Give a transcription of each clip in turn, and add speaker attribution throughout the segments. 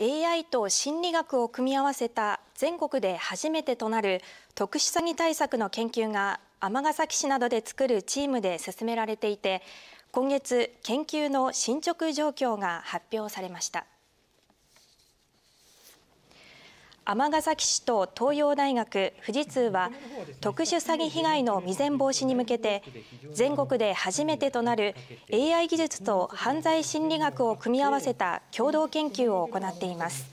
Speaker 1: AI と心理学を組み合わせた全国で初めてとなる特殊詐欺対策の研究が尼崎市などで作るチームで進められていて今月研究の進捗状況が発表されました。尼崎市と東洋大学、富士通は特殊詐欺被害の未然防止に向けて全国で初めてとなる AI 技術と犯罪心理学を組み合わせた共同研究を行っています。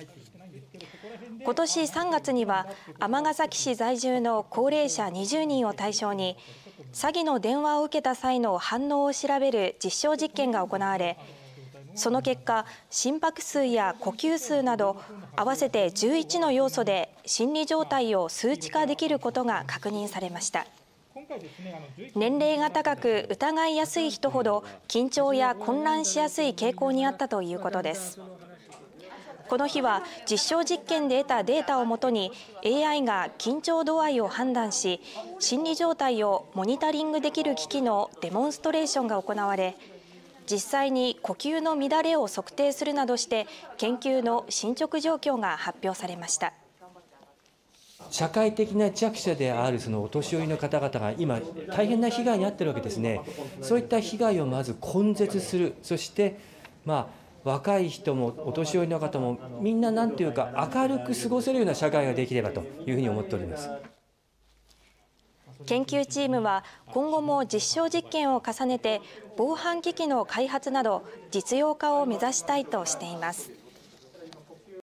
Speaker 1: 今年3月には尼崎市在住の高齢者20人を対象に詐欺の電話を受けた際の反応を調べる実証実験が行われその結果心拍数や呼吸数など合わせて11の要素で心理状態を数値化できることが確認されました年齢が高く疑いやすい人ほど緊張や混乱しやすい傾向にあったということですこの日は実証実験で得たデータをもとに AI が緊張度合いを判断し心理状態をモニタリングできる機器のデモンストレーションが行われ実際に呼吸の乱れを測定するなどして研究の進捗状況が発表されました。
Speaker 2: 社会的な弱者であるそのお年寄りの方々が今、大変な被害に遭っているわけですね、そういった被害をまず根絶する、そして、まあ、若い人もお年寄りの方も、みんななんていうか、明るく過ごせるような社会ができればというふうに思っております。
Speaker 1: 研究チームは今後も実証実験を重ねて防犯機器の開発など実用化を目指したいとしています。